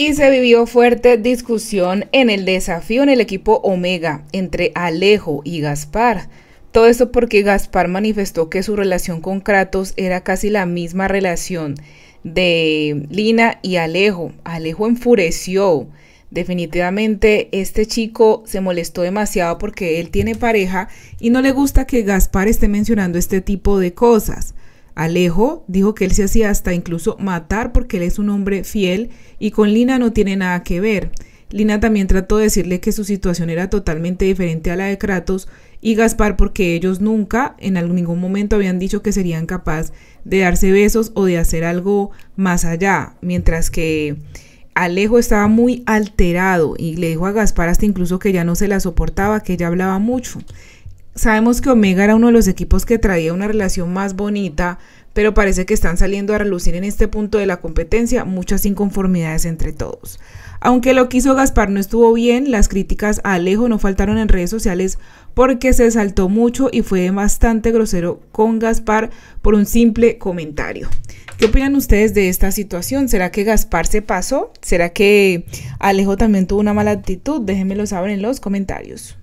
Y se vivió fuerte discusión en el desafío en el equipo Omega entre Alejo y Gaspar. Todo esto porque Gaspar manifestó que su relación con Kratos era casi la misma relación de Lina y Alejo. Alejo enfureció. Definitivamente este chico se molestó demasiado porque él tiene pareja y no le gusta que Gaspar esté mencionando este tipo de cosas. Alejo dijo que él se hacía hasta incluso matar porque él es un hombre fiel y con Lina no tiene nada que ver. Lina también trató de decirle que su situación era totalmente diferente a la de Kratos y Gaspar porque ellos nunca en ningún momento habían dicho que serían capaces de darse besos o de hacer algo más allá, mientras que Alejo estaba muy alterado y le dijo a Gaspar hasta incluso que ya no se la soportaba, que ella hablaba mucho. Sabemos que Omega era uno de los equipos que traía una relación más bonita, pero parece que están saliendo a relucir en este punto de la competencia muchas inconformidades entre todos. Aunque lo que hizo Gaspar no estuvo bien, las críticas a Alejo no faltaron en redes sociales porque se saltó mucho y fue bastante grosero con Gaspar por un simple comentario. ¿Qué opinan ustedes de esta situación? ¿Será que Gaspar se pasó? ¿Será que Alejo también tuvo una mala actitud? Déjenmelo saber en los comentarios.